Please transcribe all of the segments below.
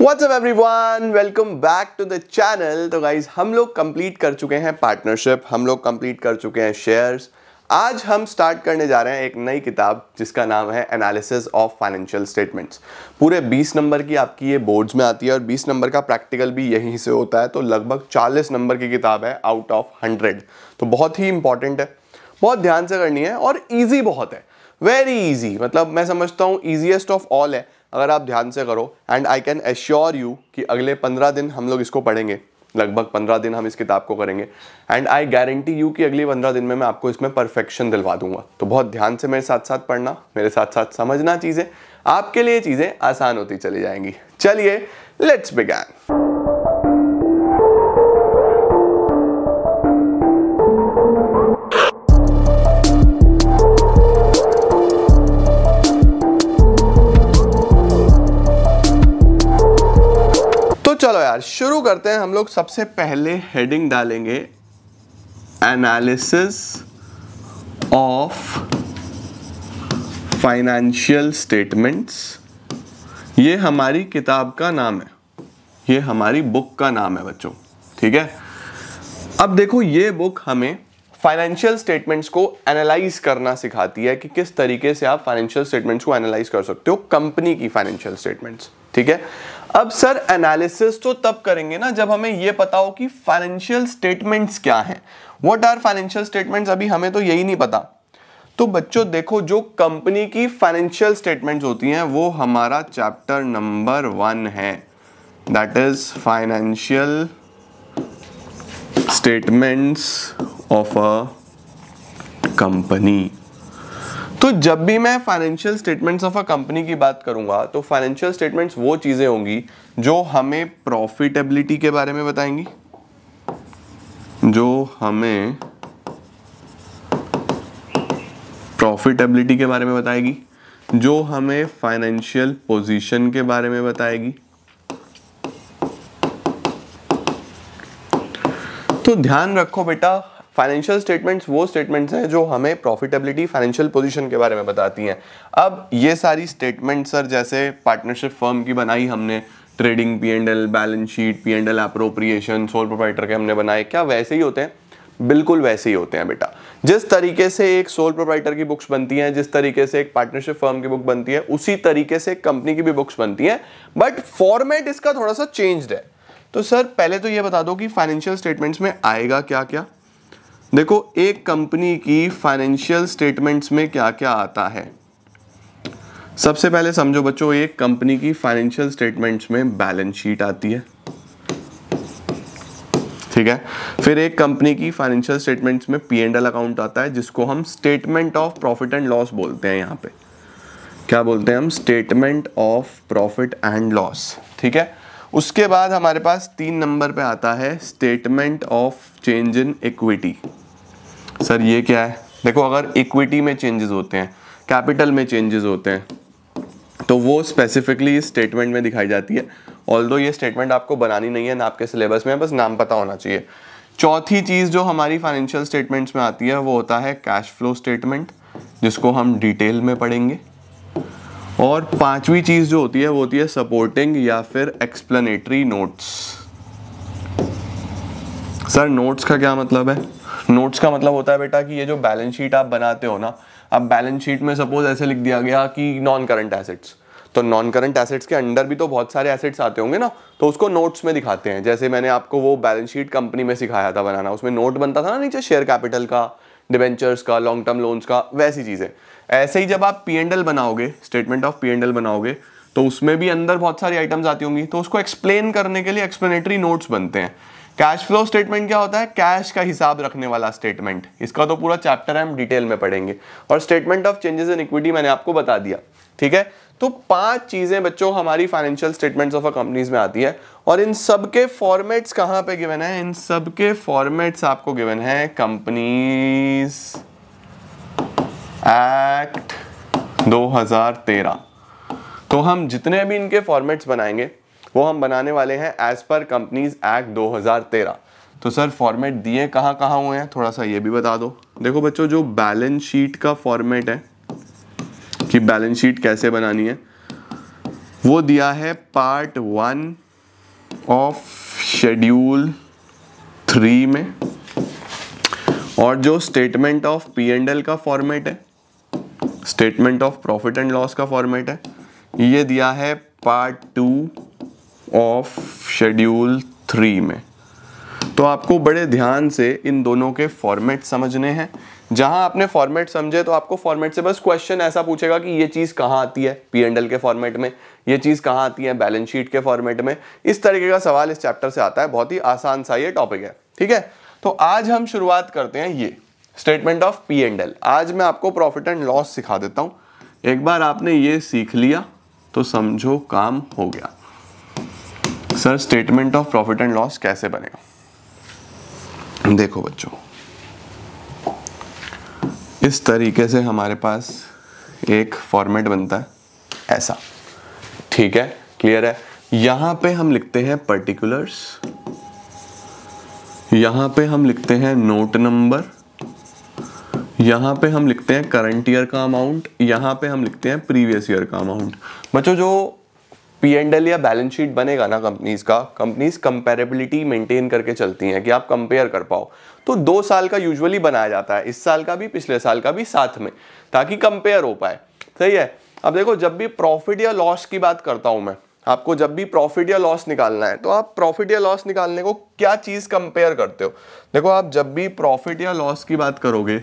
WhatsApp everyone welcome back to the channel तो guys हम लोग कंप्लीट कर चुके हैं पार्टनरशिप हम लोग कंप्लीट कर चुके हैं शेयर्स आज हम स्टार्ट करने जा रहे हैं एक नई किताब जिसका नाम है एनालिसिस ऑफ फाइनेंशियल स्टेटमेंट्स पूरे 20 नंबर की आपकी ये बोर्ड्स में आती है और 20 नंबर का प्रैक्टिकल भी यहीं से होता है तो लगभग 40 नंबर की किताब है आउट ऑफ 100 तो बहुत ही इंपॉर्टेंट है बहुत ध्यान से करनी है और ईजी बहुत है वेरी ईजी मतलब मैं समझता हूँ ईजीएस्ट ऑफ ऑल है अगर आप ध्यान से करो and I can assure you कि अगले पंद्रह दिन हम लोग इसको पढ़ेंगे लगभग पंद्रह दिन हम इस किताब को करेंगे एंड आई गारंटी यू कि अगले पंद्रह दिन में मैं आपको इसमें परफेक्शन दिलवा दूंगा तो बहुत ध्यान से मेरे साथ साथ पढ़ना मेरे साथ साथ समझना चीज़ें आपके लिए चीज़ें आसान होती चली जाएंगी चलिए लेट्स बिगैन यार शुरू करते हैं हम लोग सबसे पहले हेडिंग डालेंगे एनालिसिस ऑफ फाइनेंशियल स्टेटमेंट्स ये हमारी किताब का नाम है ये हमारी बुक का नाम है बच्चों ठीक है अब देखो ये बुक हमें फाइनेंशियल स्टेटमेंट्स को एनालाइज करना सिखाती है कि किस तरीके से आप फाइनेंशियल स्टेटमेंट्स को एनालाइज कर सकते हो कंपनी की फाइनेंशियल स्टेटमेंट्स ठीक है अब सर एनालिसिस तो तब करेंगे ना जब हमें यह पता हो कि फाइनेंशियल स्टेटमेंट्स क्या हैं व्हाट आर फाइनेंशियल स्टेटमेंट्स अभी हमें तो यही नहीं पता तो बच्चों देखो जो कंपनी की फाइनेंशियल स्टेटमेंट्स होती हैं वो हमारा चैप्टर नंबर वन है that is financial statements of a company तो जब भी मैं financial statements of a company की बात करूंगा तो फाइनेंशियल स्टेटमेंट्स वो चीज़ें होंगी जो हमें प्रॉफिटेबिलिटी के बारे में बताएंगी जो हमें प्रॉफिटेबिलिटी के बारे में बताएगी जो हमें फाइनेंशियल पोजीशन के बारे में बताएगी तो ध्यान रखो बेटा फाइनेंशियल स्टेटमेंट्स वो स्टेटमेंट्स हैं जो हमें प्रॉफिटेबिलिटी फाइनेंशियल पोजीशन के बारे में बताती हैं अब ये सारी स्टेटमेंट सर जैसे पार्टनरशिप फर्म की बनाई हमने trading P and L balance sheet P and L appropriation sole proprietor के हमने बनाए क्या वैसे ही होते हैं बिल्कुल वैसे ही होते हैं बेटा जिस तरीके से एक सोल प्रोप्राइटर की बुक्स बनती हैं जिस तरीके से एक पार्टनरशिप फर्म की बुक बनती है उसी तरीके से कंपनी की भी बुक्स बनती हैं बट फॉर्मेट इसका थोड़ा सा चेंज्ड है तो सर पहले तो ये बता दो कि फाइनेंशियल स्टेटमेंट्स में आएगा क्या क्या देखो एक कंपनी की फाइनेंशियल स्टेटमेंट्स में क्या क्या आता है सबसे पहले समझो बच्चों एक कंपनी की फाइनेंशियल स्टेटमेंट्स में बैलेंस शीट आती है ठीक है फिर एक कंपनी की फाइनेंशियल स्टेटमेंट्स में पी एंड एल अकाउंट आता है जिसको हम statement of profit and loss बोलते हैं यहाँ पे क्या बोलते हैं हम statement of profit and loss ठीक है उसके बाद हमारे पास तीन नंबर पे आता है statement of change in equity sir ये क्या है देखो अगर इक्विटी में चेंजेस होते हैं कैपिटल में चेंजेस होते हैं तो वो स्पेसिफिकली इस स्टेटमेंट में दिखाई जाती है ऑल ये स्टेटमेंट आपको बनानी नहीं है ना आपके सिलेबस में बस नाम पता होना चाहिए चौथी चीज़ जो हमारी फाइनेंशियल स्टेटमेंट्स में आती है वो होता है कैश फ्लो स्टेटमेंट जिसको हम डिटेल में पढ़ेंगे और पांचवी चीज़ जो होती है वो होती है सपोर्टिंग या फिर एक्सप्लेनेटरी नोट्स सर नोट्स का क्या मतलब है नोट्स का मतलब होता है बेटा कि ये जो बैलेंस शीट आप बनाते हो ना अब बैलेंस शीट में सपोज ऐसे लिख दिया गया कि नॉन करंट एसेट्स तो नॉन करंट एसेट्स के अंडर भी तो बहुत सारे एसेट्स आते होंगे ना तो उसको नोट्स में दिखाते हैं जैसे मैंने आपको वो बैलेंस शीट कंपनी में सिखाया था बनाना उसमें नोट बनता था ना नीचे शेयर कैपिटल का डिवेंचर्स का लॉन्ग टर्म लोन्स का वैसी चीज़ें ऐसे ही जब आप पी एंड एल बनाओगे statement of P and L बनाओगे तो उसमें भी अंदर बहुत सारी आइटम्स आती होंगी तो उसको एक्सप्लेन करने के लिए एक्सप्लेनेटरी नोट्स बनते हैं कैश फ्लो स्टेटमेंट क्या होता है कैश का हिसाब रखने वाला स्टेटमेंट इसका तो पूरा चैप्टर हम डिटेल में पढ़ेंगे और statement of changes in equity मैंने आपको बता दिया ठीक है तो पांच चीज़ें बच्चों हमारी financial statements of a companies में आती है और इन सब के फॉर्मेट्स कहाँ पे गिवन है इन सब के फॉर्मेट्स आपको गिवन है कंपनीज एक्ट 2013 तो हम जितने भी इनके फॉर्मेट्स बनाएंगे वो हम बनाने वाले हैं एज पर कंपनीज एक्ट 2013 तो सर फॉर्मेट दिए कहाँ कहाँ हुए हैं थोड़ा सा ये भी बता दो देखो बच्चों जो बैलेंस शीट का फॉर्मेट है कि बैलेंस शीट कैसे बनानी है वो दिया है part one of schedule three में और जो statement of P and L का फॉर्मेट है statement of profit and loss का फॉर्मेट है ये दिया है part two of schedule three में तो आपको बड़े ध्यान से इन दोनों के फॉर्मेट समझने हैं जहां आपने फॉर्मेट समझे तो आपको फॉर्मेट से बस क्वेश्चन ऐसा पूछेगा कि ये चीज़ कहां आती है पी एंड एल के फॉर्मेट में ये चीज़ कहां आती है बैलेंस शीट के फॉर्मेट में इस तरीके का सवाल इस चैप्टर से आता है बहुत ही आसान सा ये टॉपिक है ठीक है तो आज हम शुरुआत करते हैं ये statement of P and L आज मैं आपको प्रॉफिट एंड लॉस सिखा देता हूं एक बार आपने ये सीख लिया तो समझो काम हो गया sir statement of profit and loss कैसे बनेगा देखो बच्चों इस तरीके से हमारे पास एक फॉर्मेट बनता है ऐसा ठीक है क्लियर है यहां पे हम लिखते हैं पर्टिकुलर्स यहां पे हम लिखते हैं नोट नंबर यहां पे हम लिखते हैं करंट ईयर का अमाउंट यहां पे हम लिखते हैं प्रीवियस ईयर का अमाउंट बच्चों जो पी एंड एल या बैलेंस शीट बनेगा ना कंपनीज का कंपनीज कंपेरेबिलिटी मेंटेन करके चलती हैं कि आप कंपेयर कर पाओ तो दो साल का यूजुअली बनाया जाता है इस साल का भी पिछले साल का भी साथ में ताकि कंपेयर हो पाए सही है अब देखो जब भी प्रॉफिट या लॉस की बात करता हूँ मैं आपको जब भी प्रॉफिट या लॉस निकालना है तो आप प्रॉफिट या लॉस निकालने को क्या चीज़ कंपेयर करते हो देखो आप जब भी प्रॉफिट या लॉस की बात करोगे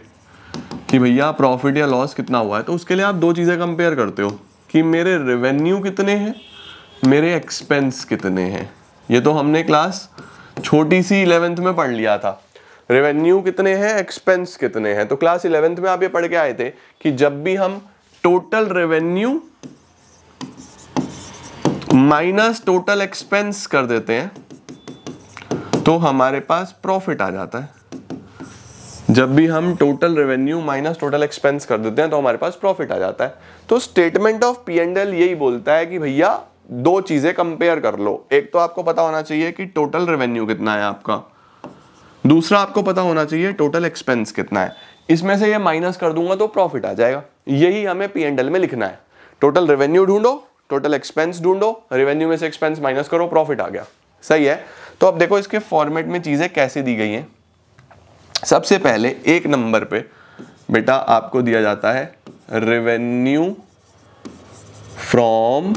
कि भैया प्रॉफिट या लॉस कितना हुआ है तो उसके लिए आप दो चीज़ें कंपेयर करते हो कि मेरे रेवेन्यू कितने हैं मेरे एक्सपेंस कितने हैं ये तो हमने क्लास छोटी सी इलेवेंथ में पढ़ लिया था रेवेन्यू कितने हैं एक्सपेंस कितने हैं तो क्लास इलेवेंथ में आप ये पढ़ के आए थे कि जब भी हम total revenue minus total expense कर देते हैं तो हमारे पास प्रॉफिट आ जाता है जब भी हम total revenue minus total expense कर देते हैं तो हमारे पास प्रॉफिट आ जाता है तो statement of P and L यही बोलता है कि भैया दो चीज़ें कंपेयर कर लो एक तो आपको पता होना चाहिए कि टोटल रेवेन्यू कितना है आपका दूसरा आपको पता होना चाहिए टोटल एक्सपेंस कितना है इसमें से ये माइनस कर दूंगा तो प्रॉफिट आ जाएगा यही हमें पी एंड एल में लिखना है टोटल रेवेन्यू ढूंढो टोटल एक्सपेंस ढूंढो रेवेन्यू में से एक्सपेंस माइनस करो प्रॉफिट आ गया सही है तो अब देखो इसके फॉर्मेट में चीज़ें कैसे दी गई हैं सबसे पहले एक नंबर पे बेटा आपको दिया जाता है रेवेन्यू फ्रॉम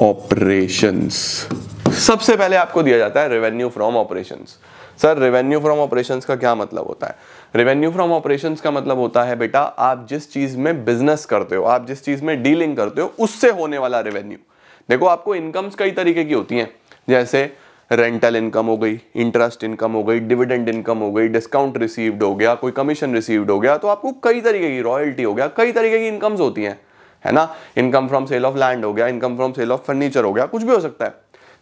ऑपरेशंस सबसे पहले आपको दिया जाता है revenue from operations sir revenue from operations का क्या मतलब होता है रेवेन्यू फ्रॉम ऑपरेशंस का मतलब होता है बेटा आप जिस चीज में बिजनेस करते हो आप जिस चीज में डीलिंग करते हो उससे होने वाला रेवेन्यू देखो आपको इनकम्स कई तरीके की होती हैं जैसे रेंटल इनकम हो गई इंटरेस्ट इनकम हो गई डिविडेंड इनकम हो गई डिस्काउंट रिसीव्ड हो गया कोई कमीशन रिसीव्ड हो गया तो आपको कई तरीके की रॉयल्टी हो गया कई तरीके की इनकम्स होती हैं है ना income from sale of land हो गया income from sale of furniture हो गया कुछ भी हो सकता है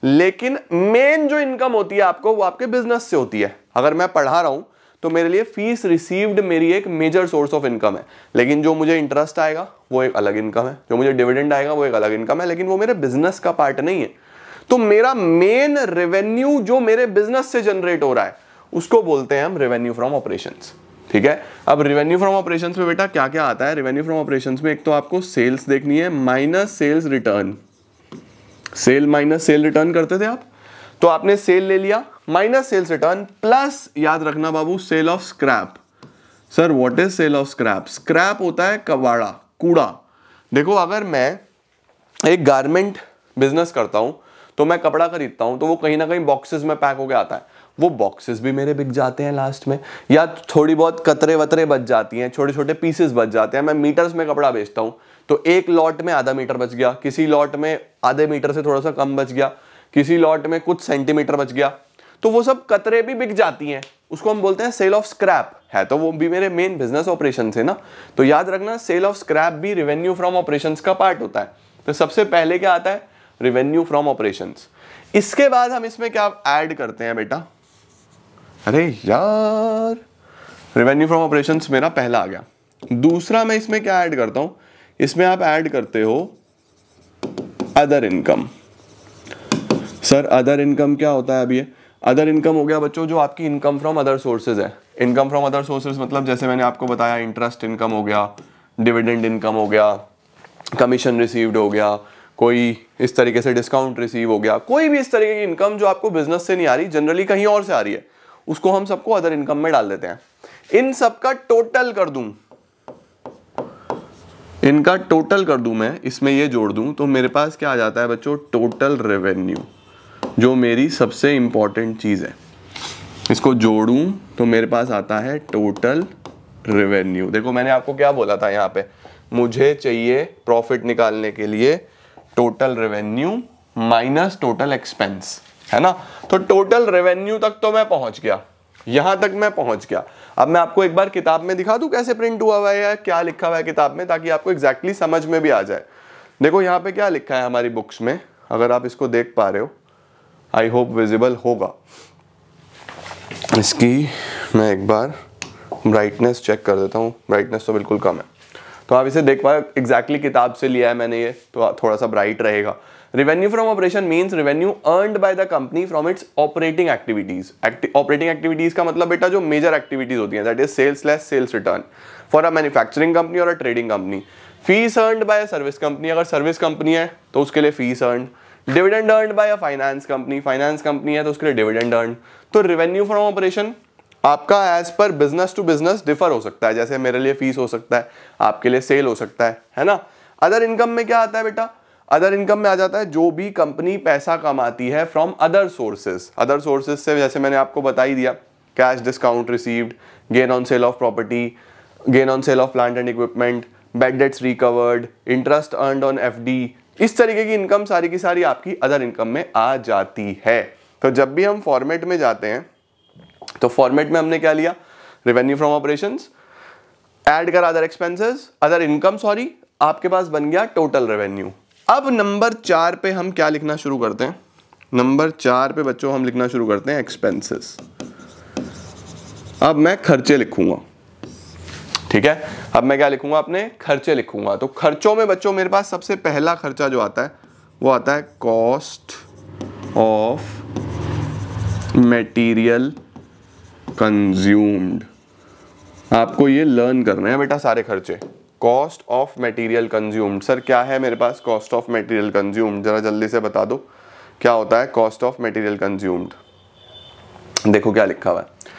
लेकिन मेन जो इनकम होती है आपको वो आपके बिजनेस से होती है अगर मैं पढ़ा रहा हूं तो मेरे लिए फीस रिसीव्ड मेरी एक मेजर सोर्स ऑफ इनकम है लेकिन जो मुझे इंटरेस्ट आएगा वो एक अलग इनकम है जो मुझे डिविडेंड आएगा वो एक अलग इनकम है लेकिन वो मेरे बिजनेस का पार्ट नहीं है तो मेरा मेन रेवेन्यू जो मेरे बिजनेस से जनरेट हो रहा है उसको बोलते हैं हम रेवेन्यू फ्रॉम ऑपरेशंस ठीक है अब रेवेन्यू फ्रॉम ऑपरेशन में बेटा क्या क्या आता है रेवेन्यू फ्रॉम ऑपरेशन में एक तो आपको सेल्स देखनी है minus sales return sale minus sale return करते थे आप तो आपने सेल ले लिया माइनस सेल्स रिटर्न प्लस याद रखना बाबू sale of scrap sir what is sale of scrap scrap होता है कबाड़ा कूड़ा देखो अगर मैं एक गारमेंट बिजनेस करता हूं तो मैं कपड़ा खरीदता हूं तो वो कहीं ना कहीं बॉक्सेस में पैक होके आता है वो बॉक्सेस भी मेरे बिक जाते हैं लास्ट में या थोड़ी बहुत कतरे वतरे बच जाती हैं छोटे छोटे पीसेस बच जाते हैं मैं मीटर्स में कपड़ा बेचता हूँ तो एक लॉट में आधा मीटर बच गया किसी लॉट में आधे मीटर से थोड़ा सा कम बच गया किसी लॉट में कुछ सेंटीमीटर बच गया तो वो सब कतरे भी बिक जाती हैं उसको हम बोलते हैं सेल ऑफ स्क्रैप है तो वो भी मेरे मेन बिजनेस ऑपरेशन है ना तो याद रखना सेल ऑफ स्क्रैप भी रेवेन्यू फ्रॉम ऑपरेशन का पार्ट होता है तो सबसे पहले क्या आता है रिवेन्यू फ्रॉम ऑपरेशन इसके बाद हम इसमें क्या ऐड करते हैं बेटा अरे यार रेवेन्यू फ्रॉम ऑपरेशन मेरा पहला आ गया दूसरा मैं इसमें क्या ऐड करता हूं इसमें आप ऐड करते हो other income sir other income क्या होता है अभी अदर इनकम हो गया बच्चों जो आपकी इनकम फ्रॉम अदर सोर्सेज है इनकम फ्रॉम अदर सोर्सेज मतलब जैसे मैंने आपको बताया इंटरेस्ट इनकम हो गया डिविडेंड इनकम हो गया कमीशन रिसीव्ड हो गया कोई इस तरीके से डिस्काउंट रिसीव हो गया कोई भी इस तरीके की इनकम जो आपको बिजनेस से नहीं आ रही जनरली कहीं और से आ रही है उसको हम सबको अदर इनकम में डाल देते हैं इन सब का टोटल कर दूं इनका टोटल कर दूं मैं इसमें ये जोड़ दूं तो मेरे पास क्या आ जाता है बच्चों टोटल रेवेन्यू जो मेरी सबसे इंपॉर्टेंट चीज़ है इसको जोड़ू तो मेरे पास आता है टोटल रेवेन्यू देखो मैंने आपको क्या बोला था यहाँ पे मुझे चाहिए प्रॉफिट निकालने के लिए total revenue minus total expense है ना तो टोटल रेवेन्यू तक तो मैं पहुंच गया यहां तक मैं पहुंच गया अब मैं आपको एक बार किताब में दिखा दू कैसे प्रिंट हुआ हुआ है क्या लिखा हुआ है किताब में ताकि आपको एग्जैक्टली exactly समझ में भी आ जाए देखो यहां पे क्या लिखा है हमारी बुक्स में अगर आप इसको देख पा रहे हो आई होप विजिबल होगा इसकी मैं एक बार ब्राइटनेस चेक कर देता हूँ ब्राइटनेस तो बिल्कुल कम है तो आप इसे देख पाए एग्जैक्टली exactly किताब से लिया है मैंने ये तो थोड़ा सा ब्राइट रहेगा revenue from operation means revenue earn by the company from its operating activities operating activities का मतलब बेटा जो मेजर एक्टिविटीज होती है that is sales less sales return for a manufacturing company और a trading company fees earn by service company अगर service company है तो उसके लिए fees earn dividend earn by finance company finance company है तो उसके लिए डिविडेंड अर्न तो रिवेन्यू फ्रॉम ऑपरेशन आपका as per business to business differ हो सकता है जैसे मेरे लिए फीस हो सकता है आपके लिए सेल हो सकता है है ना अदर इनकम में क्या आता है बेटा अदर इनकम में आ जाता है जो भी कंपनी पैसा कमाती है from other sources other sources से जैसे मैंने आपको बता ही दिया cash discount received gain on sale of property gain on sale of plant and equipment bad debts recovered interest earned on F इस तरीके की इनकम सारी की सारी आपकी अदर इनकम में आ जाती है तो जब भी हम फॉर्मेट में जाते हैं तो फॉर्मेट में हमने क्या लिया रेवेन्यू फ्रॉम ऑपरेशन एड कर other expenses other income sorry आपके पास बन गया टोटल रेवेन्यू अब नंबर चार पे हम क्या लिखना शुरू करते हैं नंबर चार पे बच्चों हम लिखना शुरू करते हैं एक्सपेंसेस अब मैं खर्चे लिखूंगा ठीक है अब मैं क्या लिखूंगा अपने खर्चे लिखूंगा तो खर्चों में बच्चों मेरे पास सबसे पहला खर्चा जो आता है वो आता है कॉस्ट ऑफ मटेरियल कंज्यूम्ड आपको ये लर्न करना है बेटा सारे खर्चे cost of material consumed sir क्या है मेरे पास कॉस्ट ऑफ मटेरियल कंज्यूम्ड ज़रा जल्दी से बता दो क्या होता है कॉस्ट ऑफ मटेरियल कंज्यूम्ड देखो क्या लिखा हुआ है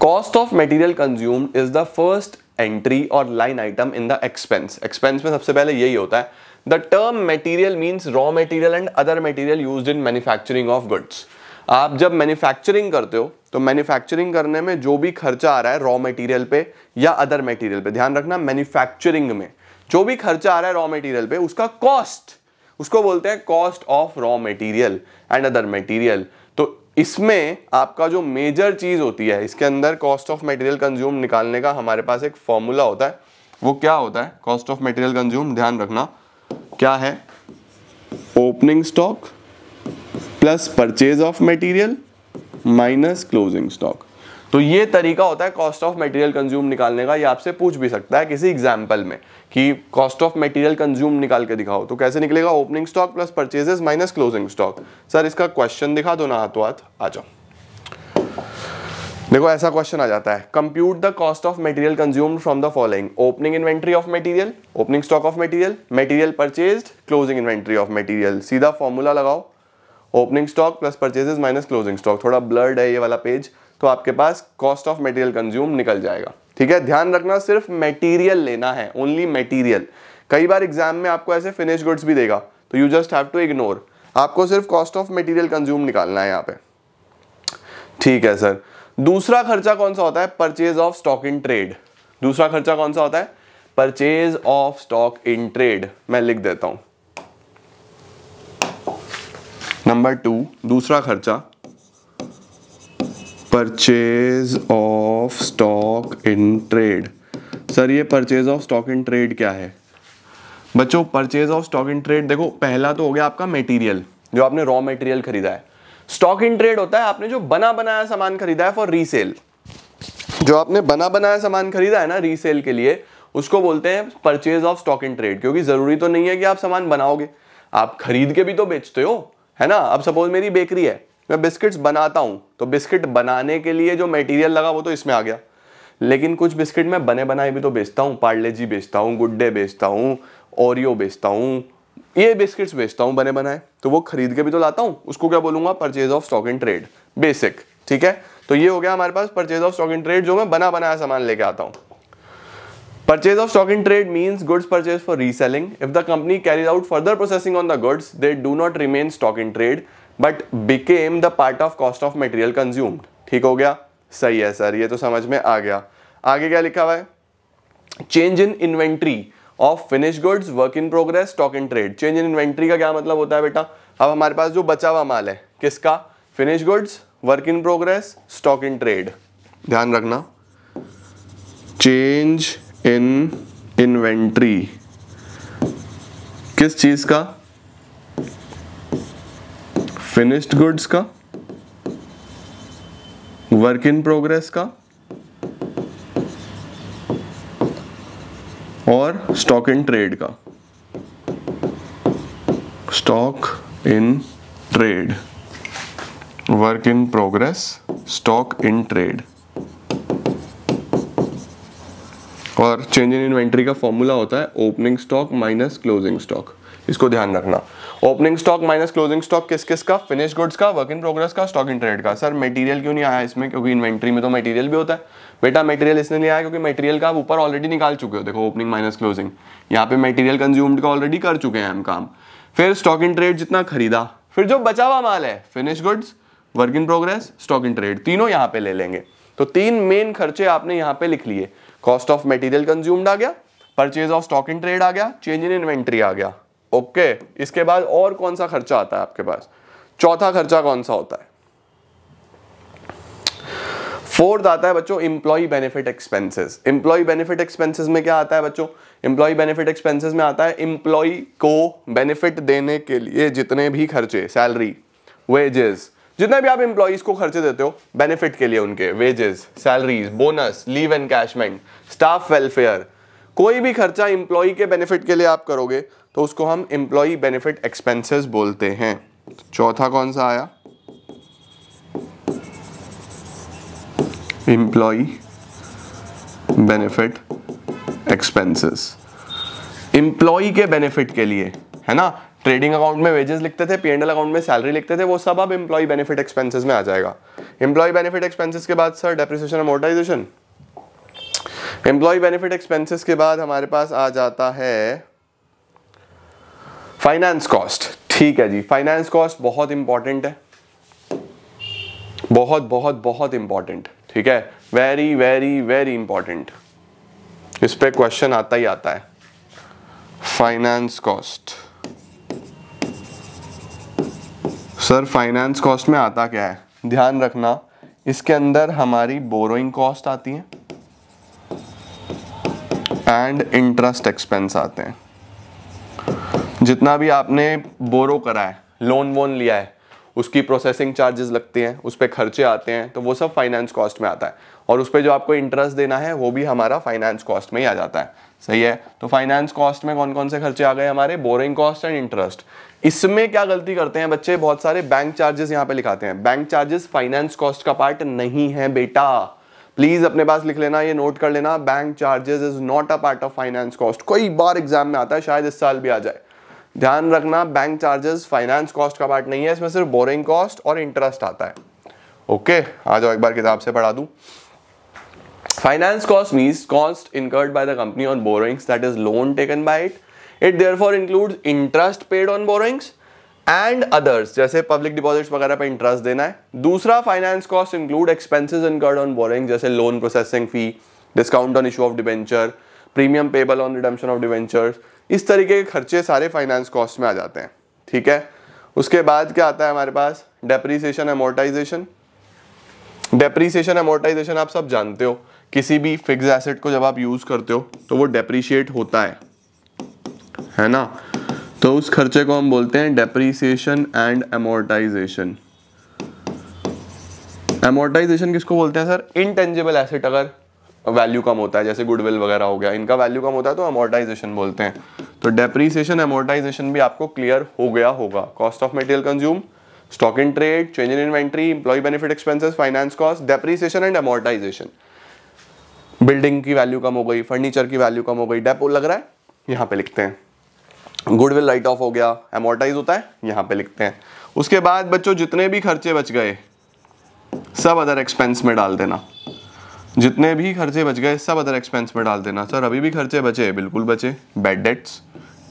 cost of material consumed is the first entry और line item in the expense expense में सबसे पहले यही होता है the term material means raw material and other material use in manufacturing of goods आप जब मैन्युफैक्चरिंग करते हो तो मैन्युफैक्चरिंग करने में जो भी खर्चा आ रहा है रॉ मटेरियल पे या अदर मटेरियल पे ध्यान रखना मैन्युफैक्चरिंग में जो भी खर्चा आ रहा है रॉ मटेरियल पे उसका कॉस्ट उसको बोलते हैं cost of raw material and other material तो इसमें आपका जो मेजर चीज़ होती है इसके अंदर कॉस्ट ऑफ मटेरियल कंज्यूम निकालने का हमारे पास एक फॉर्मूला होता है वो क्या होता है कॉस्ट ऑफ मटेरियल कंज्यूम ध्यान रखना क्या है opening stock plus purchase of material minus closing stock तो ये तरीका होता है कॉस्ट ऑफ मटेरियल कंज्यूम निकालने का ये आपसे पूछ भी सकता है किसी एग्जाम्पल में कि कॉस्ट ऑफ मटेरियल कंज्यूम निकाल के दिखाओ तो कैसे निकलेगा opening stock plus purchases minus closing stock sir इसका क्वेश्चन दिखा दो ना हाथों हाथ आ जाओ देखो ऐसा क्वेश्चन आ जाता है compute the cost of material consume from the following opening inventory of material opening stock of material material purchase closing inventory of material सीधा फॉर्मूला लगाओ opening stock plus purchases minus closing stock थोड़ा blurred है ये वाला page तो आपके पास cost of material consume निकल जाएगा ठीक है ध्यान रखना सिर्फ मटेरियल लेना है ओनली मटेरियल कई बार एग्जाम में आपको ऐसे फिनिश गुड्स भी देगा तो you just have to ignore आपको सिर्फ कॉस्ट ऑफ मटेरियल कंज्यूम निकालना है यहाँ पे ठीक है सर दूसरा खर्चा कौन सा होता है purchase of stock in trade दूसरा खर्चा कौन सा होता है purchase of stock in trade मैं लिख देता हूँ नंबर टू दूसरा खर्चा purchase of stock in trade sir ये purchase of stock in trade क्या है बच्चों purchase of stock in trade देखो पहला तो हो गया आपका मेटीरियल जो आपने रॉ मेटीरियल खरीदा है स्टॉक इन ट्रेड होता है आपने जो बना बनाया सामान खरीदा है फॉर रीसेल जो आपने बना बनाया सामान खरीदा है ना रीसेल के लिए उसको बोलते हैं purchase of stock in trade क्योंकि जरूरी तो नहीं है कि आप सामान बनाओगे आप खरीद के भी तो बेचते हो है ना अब सपोज मेरी बेकरी है मैं बिस्किट्स बनाता हूँ तो बिस्किट बनाने के लिए जो मटेरियल लगा वो तो इसमें आ गया लेकिन कुछ बिस्किट मैं बने बनाए भी तो बेचता हूँ पार्ले जी बेचता हूँ गुड्डे बेचता हूँ ओरियो बेचता हूँ ये बिस्किट्स बेचता हूँ बने बनाए तो वो खरीद के भी तो लाता हूँ उसको क्या बोलूंगा purchase of stock and trade basic ठीक है तो ये हो गया हमारे पास purchase of stock and trade जो मैं बना बनाया सामान लेके आता हूँ Purchase of stock in trade means goods purchased for reselling. If the company carries out further processing on the goods, they do not remain stock in trade but became the part of cost of material consumed. ठीक हो गया सही है sir ये तो समझ में आ गया आगे क्या लिखा हुआ है change in inventory of finish goods work in progress stock in trade change in inventory का क्या मतलब होता है बेटा अब हमारे पास जो बचा हुआ माल है किसका finish goods work in progress stock in trade ध्यान रखना चेंज इन इन्वेंट्री किस चीज का फिनिश्ड गुड्स का वर्क इन प्रोग्रेस का और स्टॉक इन ट्रेड का stock in trade work in progress stock in trade और चेंज इन इन्वेंट्री का फॉर्मूला होता है opening stock minus closing stock इसको ध्यान रखना opening stock minus closing stock किस किस का फिनिश गुड्स का वर्क इन प्रोग्रेस का स्टॉक इन ट्रेड का सर मटेरियल क्यों नहीं आया इसमें क्योंकि इन्वेंट्री में तो मटेरियल भी होता है बेटा मटेरियल इसने नहीं आया क्योंकि मटेरियल का आप ऊपर ऑलरेडी निकाल चुके हो देखो ओपनिंग माइनस क्लोजिंग यहाँ पे मटेरियल कंज्यूम्ड का ऑलरेडी कर चुके हैं हम काम फिर स्टॉक इन ट्रेड जितना खरीदा फिर जो बचा हुआ माल है finish goods work in progress stock in trade तीनों यहाँ पे ले लेंगे तो तीन मेन खर्चे आपने यहाँ पे लिख लिए कॉस्ट ऑफ मेटीरियल कंज्यूम्ड आ गया purchase of stock in trade आ गया चेंज इन इन्वेंट्री आ गया ओके okay. इसके बाद और कौन सा खर्चा आता है आपके पास चौथा खर्चा कौन सा होता है फोर्थ आता है बच्चों employee benefit expenses employee benefit expenses में क्या आता है बच्चों इंप्लॉई बेनिफिट एक्सपेंसेस में आता है इंप्लॉई को बेनिफिट देने के लिए जितने भी खर्चे सैलरी वेजेस जितना भी आप इंप्लॉइज को खर्चे देते हो बेनिफिट के लिए उनके wages salaries bonus leave encashment staff welfare कोई भी खर्चा इंप्लॉई के बेनिफिट के लिए आप करोगे तो उसको हम इंप्लॉई बेनिफिट एक्सपेंसेस बोलते हैं चौथा कौन सा आया इम्प्लॉय बेनिफिट एक्सपेंसेस इंप्लॉई के बेनिफिट के लिए है ना ट्रेडिंग अकाउंट में वेजेस लिखते थे पी एंड एल अकाउंट में सैलरी लिखते थे वो सब अब एम्प्लॉय बेनिफिट एक्सपेंसेस में आ जाएगा एम्प्लॉय बेनिफिट एक्सपेंसेस के बाद sir depreciation amortisation employee benefit expenses के बाद हमारे पास आ जाता है फाइनेंस कॉस्ट ठीक है जी फाइनेंस कॉस्ट बहुत इंपॉर्टेंट है बहुत बहुत बहुत इंपॉर्टेंट ठीक है वेरी वेरी वेरी इंपॉर्टेंट इस पर क्वेश्चन आता ही आता है finance cost sir finance cost में आता क्या है ध्यान रखना इसके अंदर हमारी बोरोइंग कॉस्ट आती है एंड इंटरेस्ट एक्सपेंस आते हैं जितना भी आपने बोरो करा है लोन वोन लिया है उसकी प्रोसेसिंग चार्जेस लगती हैं उस पर खर्चे आते हैं तो वो सब फाइनेंस कॉस्ट में आता है और उस पर जो आपको इंटरेस्ट देना है वो भी हमारा फाइनेंस कॉस्ट में ही आ जाता है सही है तो फाइनेंस कॉस्ट में कौन कौन से खर्चे आ गए हमारे बोरिंग कॉस्ट एंड इंटरेस्ट इसमें क्या गलती करते हैं बच्चे बहुत सारे बैंक चार्जेस यहां पे लिखाते हैं बैंक चार्जेस फाइनेंस कॉस्ट का पार्ट नहीं है बेटा प्लीज अपने पास लिख लेना ये नोट कर लेना bank charges is not a part of finance cost कोई बार एग्जाम में आता है शायद इस साल भी आ जाए ध्यान रखना बैंक चार्जेस फाइनेंस कॉस्ट का पार्ट नहीं है इसमें सिर्फ बोरिंग कॉस्ट और इंटरेस्ट आता है ओके आ जाओ एक बार किताब से पढ़ा दू finance cost mean cost incurred by the company on borrowings that is loan taken by it it therefore includes interest paid on borrowings and others जैसे पब्लिक डिपॉजिट्स वगैरह पे इंटरेस्ट देना है दूसरा finance cost include expenses incurred on borrowing जैसे loan processing fee discount on issue of debenture premium payable on redemption of debenture इस तरीके के खर्चे सारे फाइनेंस कॉस्ट में आ जाते हैं ठीक है उसके बाद क्या आता है हमारे पास डेप्रीसिएशन एमोटाइजेशन डेप्रीसिएशन एमोटाइजेशन आप सब जानते हो किसी भी फिक्स एसेट को जब आप यूज़ करते हो तो वो डेप्रीशिएट होता है है ना तो उस खर्चे को हम बोलते हैं डेप्रीसिएशन एंड एमोर्टाइजेशन एमोर्टाइजेशन किसको बोलते हैं सर इनटेंजिबल एसेट अगर वैल्यू कम होता है जैसे गुडविल वगैरह हो गया इनका वैल्यू कम होता है तो अमोर्टाइजेशन बोलते हैं तो डेप्रीसिएशन अमोर्टाइजेशन भी आपको क्लियर हो गया होगा cost of material consume stock in trade change in inventory employee benefit expenses finance cost depreciation and amortisation building की वैल्यू कम हो गई फर्नीचर की वैल्यू कम हो गई डेपो लग रहा है यहाँ पे लिखते हैं गुडविल राइट ऑफ हो गया एमोटाइज होता है यहाँ पे लिखते हैं उसके बाद बच्चों जितने भी खर्चे बच गए सब अदर एक्सपेंस में डाल देना जितने भी खर्चे बच गए सब अदर एक्सपेंस में डाल देना सर अभी भी खर्चे बचे बिल्कुल बचे bad debts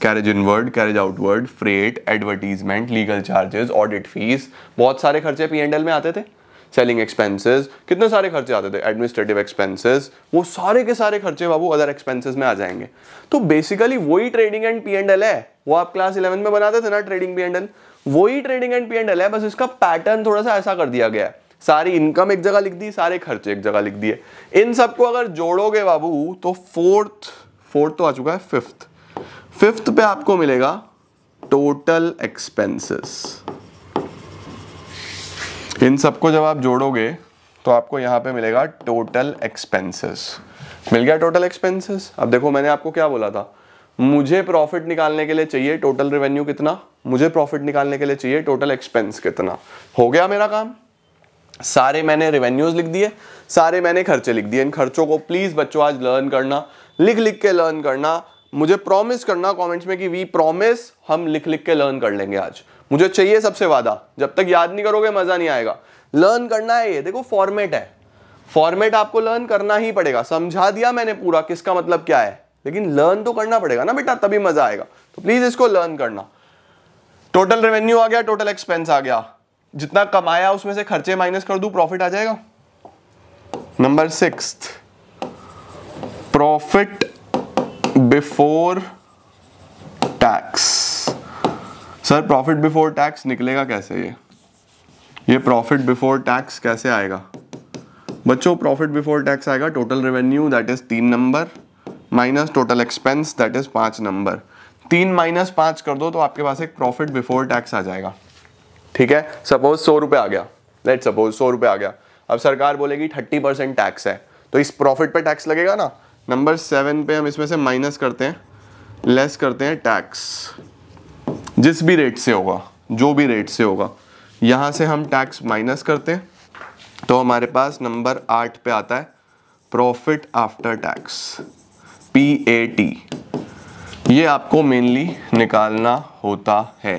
carriage inward carriage outward freight advertisement legal charges audit fees बहुत सारे खर्चे पी एंड एल में आते थे सेलिंग एक्सपेंसेस कितने सारे खर्चे आते थे एडमिनिस्ट्रेटिव एक्सपेंसेस वो सारे के सारे खर्चे बाबू अदर एक्सपेंसेस में आ जाएंगे तो बेसिकली वही trading and P and L है वो आप क्लास इलेवन में बनाते थे ना ट्रेडिंग पी एंड एल वही trading and P and L है बस इसका पैटर्न थोड़ा सा ऐसा कर दिया गया है सारी इनकम एक जगह लिख दी सारे खर्चे एक जगह लिख दिए इन सबको अगर जोड़ोगे बाबू तो फोर्थ फोर्थ तो आ चुका है फिफ्थ फिफ्थ पे आपको मिलेगा टोटल एक्सपेंसेस इन सबको जब आप जोड़ोगे तो आपको यहाँ पे मिलेगा टोटल एक्सपेंसेस मिल गया टोटल एक्सपेंसेस अब देखो मैंने आपको क्या बोला था मुझे प्रॉफिट निकालने के लिए चाहिए टोटल रेवेन्यू कितना मुझे प्रॉफिट निकालने के लिए चाहिए टोटल एक्सपेंस कितना हो गया मेरा काम सारे मैंने रेवेन्यूज लिख दिए सारे मैंने खर्चे लिख दिए इन खर्चों को प्लीज़ बच्चों आज लर्न करना लिख लिख के लर्न करना मुझे प्रॉमिस करना कमेंट्स में कि वी प्रॉमिस हम लिख लिख के लर्न कर लेंगे आज मुझे चाहिए सबसे वादा जब तक याद नहीं करोगे मज़ा नहीं आएगा लर्न करना है ये देखो फॉर्मेट है फॉर्मेट आपको लर्न करना ही पड़ेगा समझा दिया मैंने पूरा किसका मतलब क्या है लेकिन लर्न तो करना पड़ेगा ना बेटा तभी मज़ा आएगा तो प्लीज़ इसको लर्न करना टोटल रेवेन्यू आ गया टोटल एक्सपेंस आ गया जितना कमाया उसमें से खर्चे माइनस कर दू प्रॉफिट आ जाएगा number six profit before tax sir profit before tax निकलेगा कैसे ये ये प्रॉफिट बिफोर टैक्स कैसे आएगा बच्चों प्रॉफिट बिफोर टैक्स आएगा टोटल रेवेन्यू दैट इज़ तीन number minus total expense that is पाँच नंबर तीन माइनस पाँच कर दो तो आपके पास एक प्रॉफिट बिफोर टैक्स आ जाएगा ठीक है सपोज सौ रुपये आ गया लेट सपोज सौ रुपये आ गया अब सरकार बोलेगी थर्टी परसेंट टैक्स है तो इस प्रॉफिट पे टैक्स लगेगा ना नंबर सेवन पे हम इसमें से माइनस करते हैं लेस करते हैं टैक्स जिस भी रेट से होगा जो भी रेट से होगा यहाँ से हम टैक्स माइनस करते हैं तो हमारे पास नंबर आठ पे आता है profit after tax P A T ये आपको मेनली निकालना होता है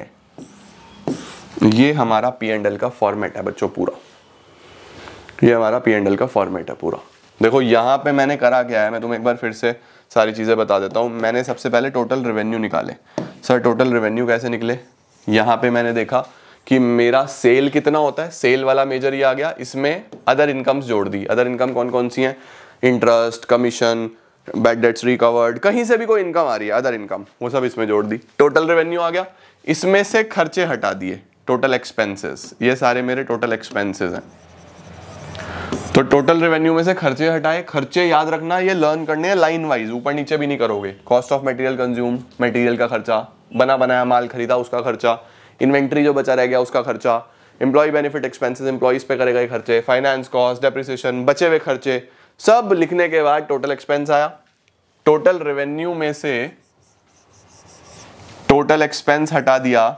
ये हमारा पी एंड एल का फॉर्मेट है बच्चों पूरा ये हमारा पी एंड एल का फॉर्मेट है पूरा देखो यहाँ पे मैंने करा क्या है मैं तुम्हें एक बार फिर से सारी चीज़ें बता देता हूँ मैंने सबसे पहले टोटल रेवेन्यू निकाले सर टोटल रेवेन्यू कैसे निकले यहाँ पे मैंने देखा कि मेरा सेल कितना होता है सेल वाला मेजर ये आ गया इसमें अदर इनकम्स जोड़ दी अदर इनकम कौन कौन सी हैं interest commission bad debts recovered कहीं से भी कोई इनकम आ रही है अदर इनकम वो सब इसमें जोड़ दी टोटल रेवेन्यू आ गया इसमें से खर्चे हटा दिए टोटल एक्सपेंसेस ये सारे मेरे टोटल एक्सपेंसेस हैं तो टोटल रेवेन्यू में से खर्चे हटाए खर्चे याद रखना ये लर्न करने हैं लाइन वाइज ऊपर नीचे भी नहीं करोगे cost of material consume material का खर्चा बना बनाया माल खरीदा उसका खर्चा इन्वेंट्री जो बचा रह गया उसका खर्चा एम्प्लॉय बेनिफिट एक्सपेंसेस एम्प्लॉयज पे करे गए खर्चे फाइनेंस कॉस्ट डेप्रिसिएशन बचे हुए खर्चे सब लिखने के बाद टोटल एक्सपेंस आया टोटल रेवेन्यू में से टोटल एक्सपेंस हटा दिया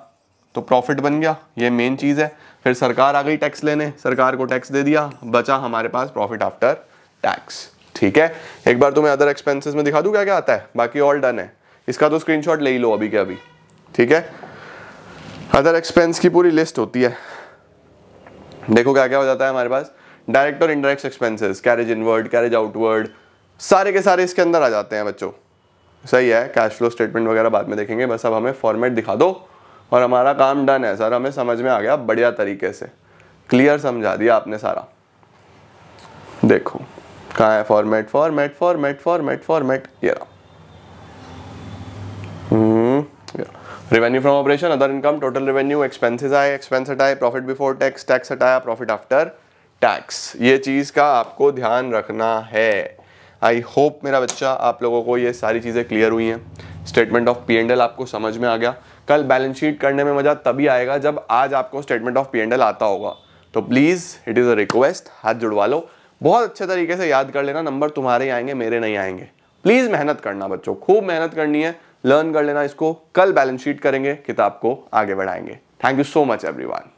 तो प्रॉफिट बन गया ये मेन चीज़ है फिर सरकार आ गई टैक्स लेने सरकार को टैक्स दे दिया बचा हमारे पास प्रॉफिट आफ्टर टैक्स ठीक है एक बार तुम्हें अदर एक्सपेंसेस में दिखा दूँ क्या क्या आता है बाकी ऑल डन है इसका तो स्क्रीनशॉट ले ही लो अभी के अभी ठीक है अदर एक्सपेंस की पूरी लिस्ट होती है देखो क्या क्या हो जाता है हमारे पास डायरेक्ट और indirect expenses carriage inward carriage outward सारे के सारे इसके अंदर आ जाते हैं बच्चों सही है कैश फ्लो स्टेटमेंट वगैरह बाद में देखेंगे बस अब हमें फॉर्मेट दिखा दो और हमारा काम डन है सर हमें समझ में आ गया बढ़िया तरीके से क्लियर समझा दिया आपने सारा देखो कहाँ है format format format format format ये revenue from operation other income total revenue expenses आए एक्सपेंस हटाए प्रॉफिट बिफोर टैक्स टैक्स हटाया प्रॉफिट आफ्टर टैक्स ये चीज़ का आपको ध्यान रखना है आई होप मेरा बच्चा आप लोगों को ये सारी चीज़ें क्लियर हुई हैं statement of P and L आपको समझ में आ गया कल बैलेंस शीट करने में मज़ा तभी आएगा जब आज आपको statement of P and L आता होगा तो please it is a request हाथ जुड़वा लो बहुत अच्छे तरीके से याद कर लेना नंबर तुम्हारे ही आएंगे मेरे नहीं आएंगे प्लीज़ मेहनत करना बच्चों खूब मेहनत करनी है लर्न कर लेना इसको कल बैलेंस शीट करेंगे किताब को आगे बढ़ाएंगे thank you so much everyone